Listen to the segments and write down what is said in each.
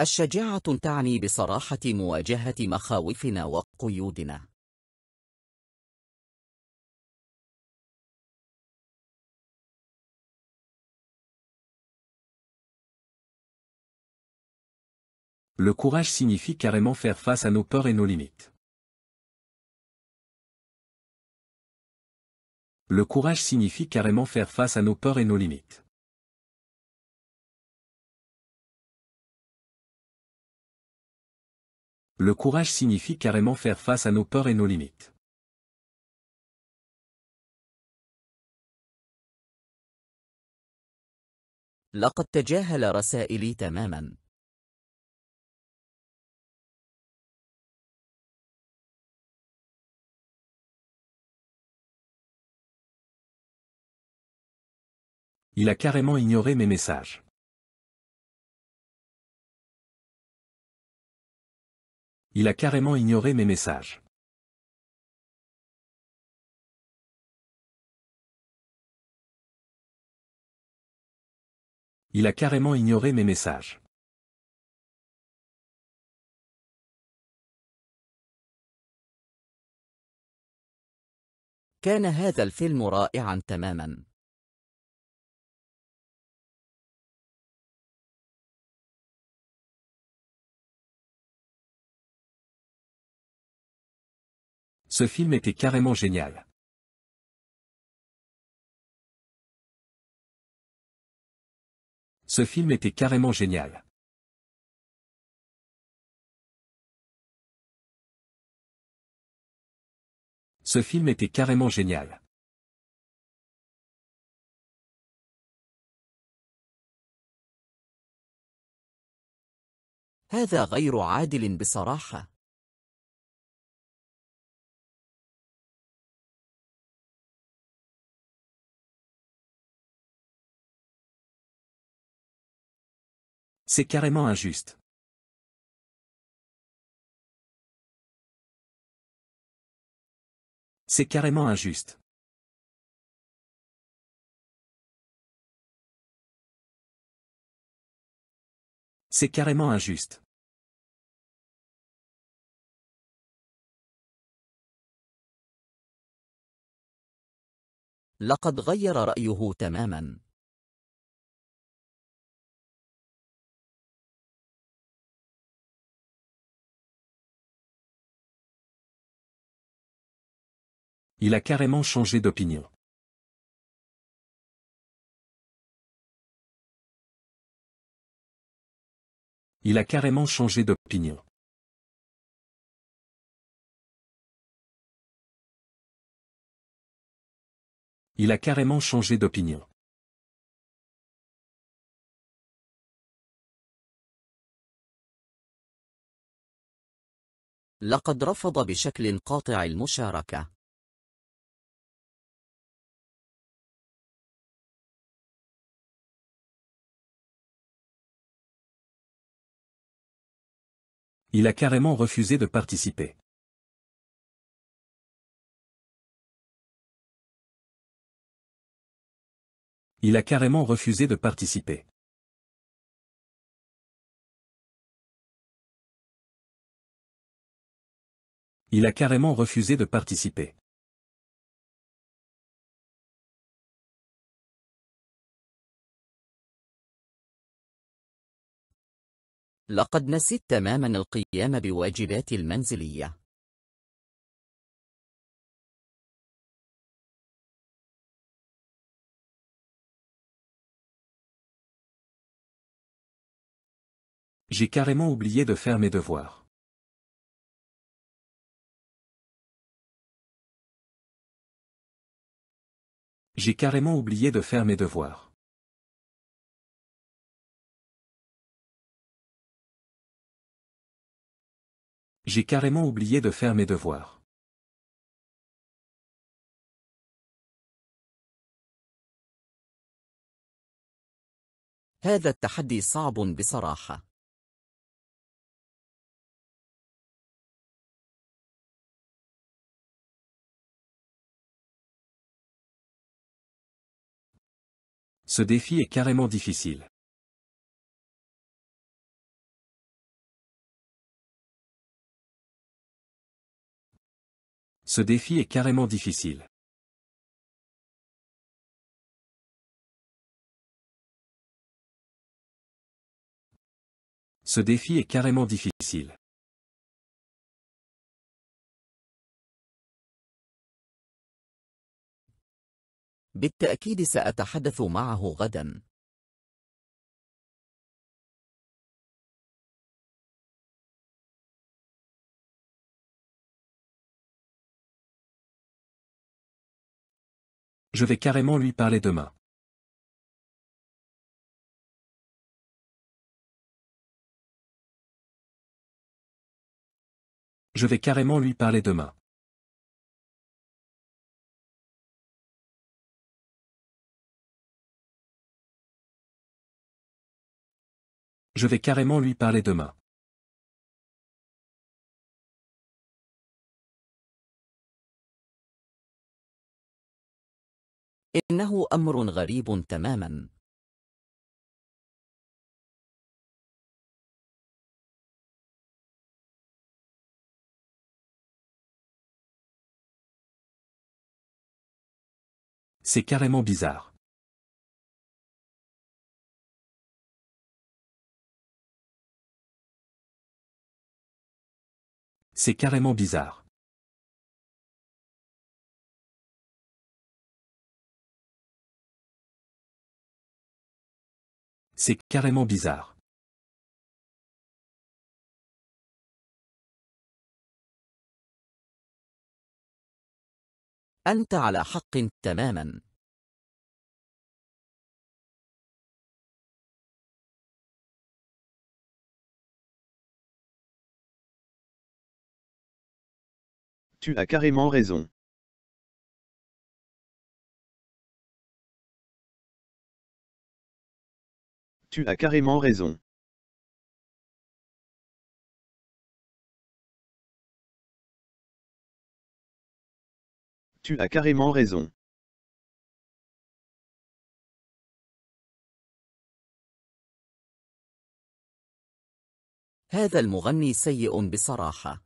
الشجاعة تعني بصراحة مواجهة مخاوفنا وقيودنا Le courage signifie carrément faire face à nos peurs et nos limites. Le courage signifie carrément faire face à nos peurs et nos limites. Le courage signifie carrément faire face à nos peurs et nos limites. Il a carrément ignoré mes messages. Il a carrément ignoré mes messages. Il a carrément ignoré mes messages. كان هذا الفيلم رائعا تماما. Ce film était carrément génial. Ce film était carrément génial. Ce film était carrément génial. C'est carrément injuste. C'est carrément injuste. C'est carrément injuste. Il a carrément changé d'opinion. Il a carrément changé d'opinion. Il a carrément changé d'opinion. il a carrément refusé de participer. Il a carrément refusé de participer. Il a carrément refusé de participer. J'ai carrément oublié de faire mes devoirs. J'ai carrément oublié de faire mes devoirs. J'ai carrément oublié de faire mes devoirs. Ce défi est carrément difficile. Ce défi est carrément difficile. Ce défi est carrément difficile. je vais carrément lui parler demain. Je vais carrément lui parler demain. Je vais carrément lui parler demain. إنه أمر غريب تماما C'est carrément bizarre. C'est carrément bizarre. C'est carrément bizarre. Tu as carrément raison. Tu as carrément raison. Tu as carrément raison. هذا المغني سيء بصراحة.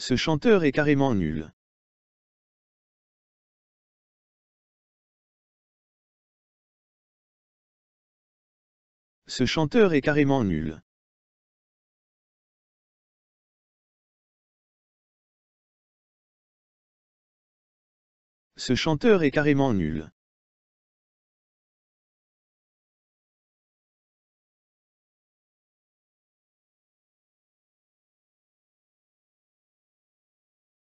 Ce chanteur est carrément nul. Ce chanteur est carrément nul. Ce chanteur est carrément nul.